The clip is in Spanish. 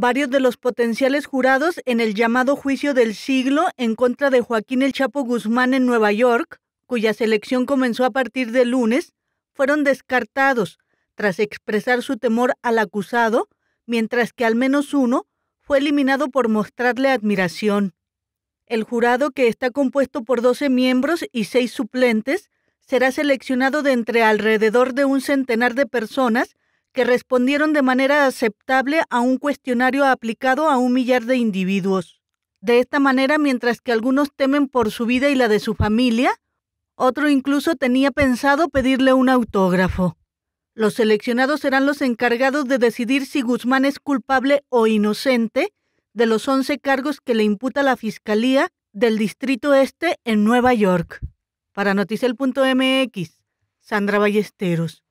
varios de los potenciales jurados en el llamado juicio del siglo en contra de Joaquín El Chapo Guzmán en Nueva York, cuya selección comenzó a partir de lunes, fueron descartados tras expresar su temor al acusado, mientras que al menos uno fue eliminado por mostrarle admiración. El jurado, que está compuesto por 12 miembros y 6 suplentes, será seleccionado de entre alrededor de un centenar de personas que respondieron de manera aceptable a un cuestionario aplicado a un millar de individuos. De esta manera, mientras que algunos temen por su vida y la de su familia, otro incluso tenía pensado pedirle un autógrafo. Los seleccionados serán los encargados de decidir si Guzmán es culpable o inocente de los 11 cargos que le imputa la Fiscalía del Distrito Este en Nueva York. Para Noticel.mx, Sandra Ballesteros.